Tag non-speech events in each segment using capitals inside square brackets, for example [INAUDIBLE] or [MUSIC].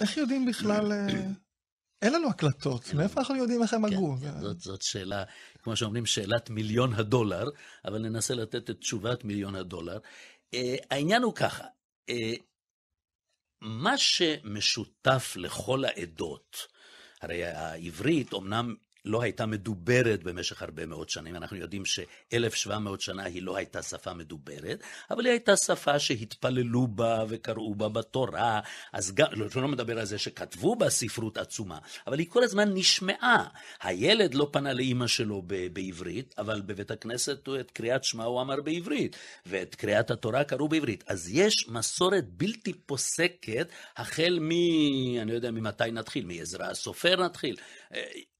איך יודעים בכלל... אה, אין לנו הקלטות, כן. מאיפה אנחנו יודעים איך הם הגו? כן, כן, זאת שאלה, כמו שאומרים, שאלת מיליון הדולר, אבל ננסה לתת את תשובת מיליון הדולר. אה, העניין הוא ככה, אה, מה שמשותף לכל העדות, הרי העברית אומנם לא הייתה מדוברת במשך הרבה מאוד שנים. אנחנו יודעים ש-1700 שנה היא לא הייתה שפה מדוברת, אבל היא הייתה שפה שהתפללו בה וקראו בה בתורה, אז גם, לא, לא מדבר על זה שכתבו בה ספרות עצומה, אבל היא כל הזמן נשמעה. הילד לא פנה לאימא שלו ב- בעברית, אבל בבית הכנסת את קריאת שמע הוא אמר בעברית, ואת קריאת התורה קראו בעברית. אז יש מסורת בלתי פוסקת, החל מ... אני לא יודע ממתי נתחיל, מעזרא הסופר נתחיל.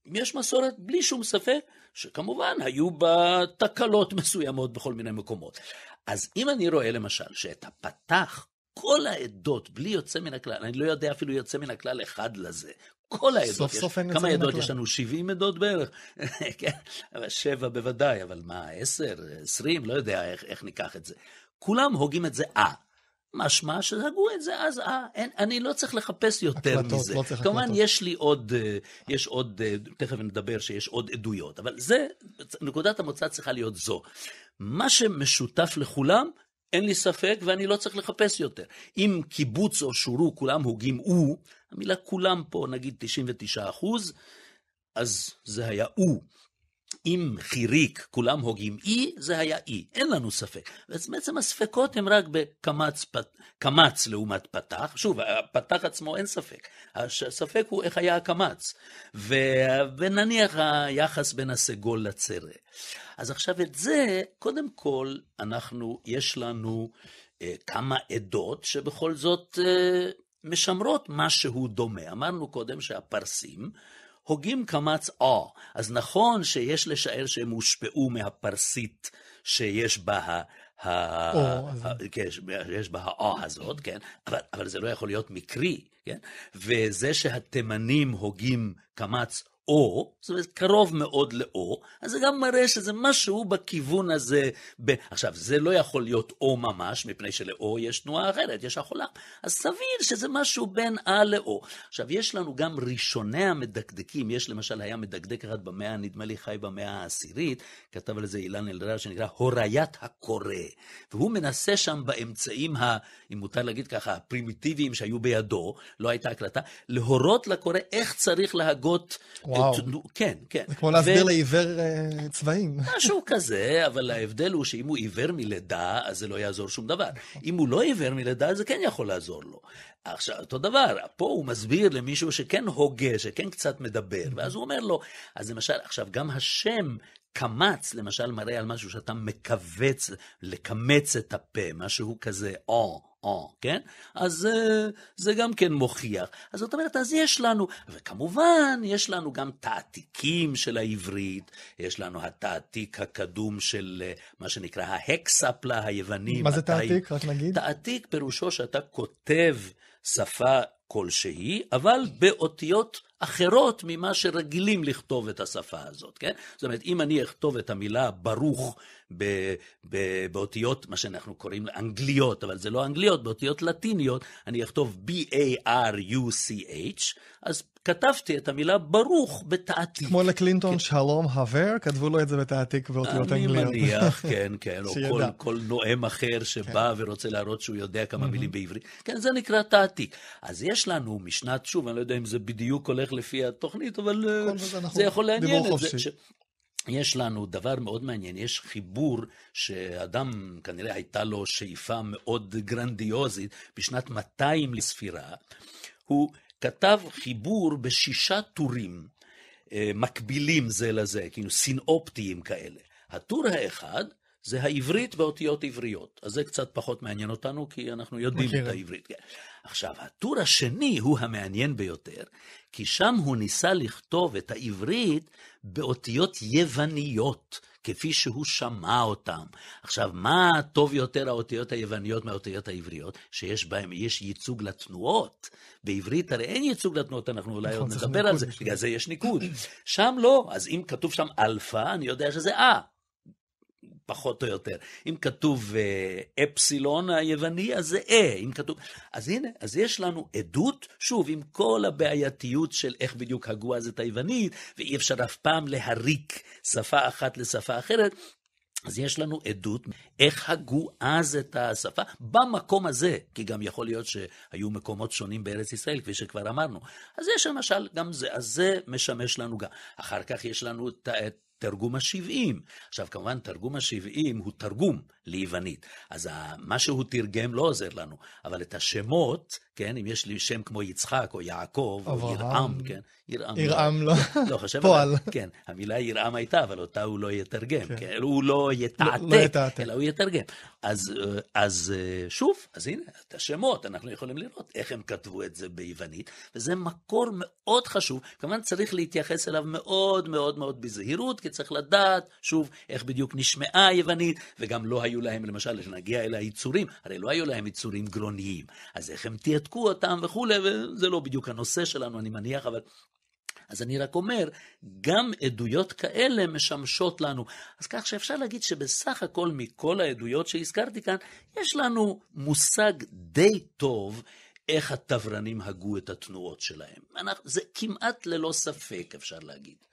יש מסורת, בלי שום ספק, שכמובן היו בה תקלות [LAUGHS] מסוימות בכל מיני מקומות. אז אם אני רואה למשל שאת הפתח, כל העדות, בלי יוצא מן הכלל, אני לא יודע אפילו יוצא מן הכלל אחד לזה, כל העדות. סוף יש, סוף אין כמה עדות יש לנו? 70 עדות בערך. [LAUGHS] כן, שבע בוודאי, אבל מה, עשר, עשרים, לא יודע איך, איך ניקח את זה. כולם הוגים את זה אה. משמע שהגו את זה, אז אה, אין, אני לא צריך לחפש יותר הקלטות, מזה. לא צריך כמובן, הקלטות. יש לי עוד, אה, יש עוד, אה, תכף נדבר שיש עוד עדויות, אבל זה, נקודת המוצא צריכה להיות זו. מה שמשותף לכולם, אין לי ספק ואני לא צריך לחפש יותר. אם קיבוץ או שורו, כולם הוגים הוא, המילה כולם פה נגיד 99 אחוז, אז זה היה הוא. אם חיריק כולם הוגים אי, זה היה אי, אין לנו ספק. אז בעצם הספקות הם רק בקמץ פת, קמץ לעומת פתח, שוב, הפתח עצמו אין ספק, הספק הוא איך היה הקמץ, ו, ונניח היחס בין הסגול לצרה. אז עכשיו את זה, קודם כל, אנחנו, יש לנו אה, כמה עדות שבכל זאת אה, משמרות משהו דומה. אמרנו קודם שהפרסים, הוגים קמץ או. אז נכון שיש לשער שהם הושפעו מהפרסית שיש בה ה... כן, יש בה האו הזאת, כן? אבל, אבל זה לא יכול להיות מקרי, כן? וזה שהתימנים הוגים קמץ או, זאת אומרת, קרוב מאוד לאו, אז זה גם מראה שזה משהו בכיוון הזה. ב... עכשיו, זה לא יכול להיות או ממש, מפני שלאו יש תנועה אחרת, יש החולה. אז סביר שזה משהו בין א לאו. עכשיו, יש לנו גם ראשוני המדקדקים, יש למשל, היה מדקדק אחד במאה, נדמה לי חי במאה העשירית, כתב על זה אילן אלדרר, שנקרא הוריית הקורא. והוא מנסה שם באמצעים, ה... אם מותר להגיד ככה, הפרימיטיביים שהיו בידו, לא הייתה הקלטה, להורות לקורא איך צריך להגות וואו. כן, כן. זה כמו להסביר ו... לעיוור אה, צבעים. [LAUGHS] משהו כזה, אבל ההבדל הוא שאם הוא עיוור מלידה, אז זה לא יעזור שום דבר. נכון. אם הוא לא עיוור מלידה, זה כן יכול לעזור לו. עכשיו, אותו דבר, פה הוא מסביר למישהו שכן הוגה, שכן קצת מדבר, mm-hmm. ואז הוא אומר לו, אז למשל, עכשיו, גם השם קמץ, למשל, מראה על משהו שאתה מכווץ, לקמץ את הפה, משהו כזה, או, או, כן? אז אה, זה, גם כן מוכיח. אז זאת אומרת, אז יש לנו, וכמובן, יש לנו גם תעתיקים של העברית, יש לנו התעתיק הקדום של אה, מה שנקרא ההקספלה היווני. מה זה תעתיק? רק נגיד. תעתיק פירושו שאתה כותב שפה כלשהי, אבל באותיות... אחרות ממה שרגילים לכתוב את השפה הזאת, כן? זאת אומרת, אם אני אכתוב את המילה ברוך ב- ב- באותיות, מה שאנחנו קוראים אנגליות, אבל זה לא אנגליות, באותיות לטיניות, אני אכתוב B-A-R-U-C-H, אז כתבתי את המילה ברוך בתעתיק. כמו לקלינטון כן. שלום חבר, כתבו לו את זה בתעתיק באותיות אני אנגליות. אני מניח, [LAUGHS] כן, כן, או כל, כל נואם אחר שבא כן. ורוצה להראות שהוא יודע כמה מילים בעברית. כן, זה נקרא תעתיק. אז יש לנו משנת, שוב, אני לא יודע אם זה בדיוק הולך הולך לפי התוכנית, אבל אה, זה יכול לעניין את זה. יש לנו דבר מאוד מעניין, יש חיבור שאדם, כנראה הייתה לו שאיפה מאוד גרנדיוזית, בשנת 200 לספירה, הוא כתב חיבור בשישה טורים אה, מקבילים זה לזה, כאילו סינופטיים כאלה. הטור האחד זה העברית באותיות עבריות. אז זה קצת פחות מעניין אותנו, כי אנחנו יודעים מכירה. את העברית. כן. עכשיו, הטור השני הוא המעניין ביותר, כי שם הוא ניסה לכתוב את העברית באותיות יווניות. כפי שהוא שמע אותם. עכשיו, מה טוב יותר האותיות היווניות מהאותיות העבריות? שיש בהם, יש ייצוג לתנועות. בעברית הרי אין ייצוג לתנועות, אנחנו אולי נכון, עוד נדבר על זה, בגלל זה יש ניקוד. שם לא, אז אם כתוב שם אלפא, אני יודע שזה אה. פחות או יותר. אם כתוב אה, אפסילון, היווני אז זה אה, אם כתוב... אז הנה, אז יש לנו עדות, שוב, עם כל הבעייתיות של איך בדיוק הגו אז את היוונית, ואי אפשר אף פעם להריק שפה אחת לשפה אחרת, אז יש לנו עדות איך הגו אז את השפה במקום הזה, כי גם יכול להיות שהיו מקומות שונים בארץ ישראל, כפי שכבר אמרנו. אז יש למשל גם זה, אז זה משמש לנו גם. אחר כך יש לנו את תרגום השבעים. עכשיו, כמובן, תרגום השבעים הוא תרגום ליוונית, אז מה שהוא תרגם לא עוזר לנו, אבל את השמות, כן, אם יש לי שם כמו יצחק או יעקב או ירעם, כן, ירעם. לא- ירעם לא. [LAUGHS] לא, לא חושב פועל. כן, המילה ירעם הייתה, אבל אותה הוא לא יתרגם, כן, כן, הוא לא יתעתק, לא, לא אלא הוא יתרגם. אז, אה, אז אה, שוב, אז הנה, את השמות, אנחנו יכולים לראות איך הם כתבו את זה ביוונית, וזה מקור מאוד חשוב, כמובן צריך להתייחס אליו מאוד מאוד מאוד בזהירות, צריך לדעת, שוב, איך בדיוק נשמעה היוונית, וגם לא היו להם, למשל, כשנגיע אל היצורים, הרי לא היו להם יצורים גרוניים, אז איך הם תיעתקו אותם וכולי, וזה לא בדיוק הנושא שלנו, אני מניח, אבל אז אני רק אומר, גם עדויות כאלה משמשות לנו. אז כך שאפשר להגיד שבסך הכל מכל העדויות שהזכרתי כאן, יש לנו מושג די טוב איך התברנים הגו את התנועות שלהם. אנחנו, זה כמעט ללא ספק, אפשר להגיד.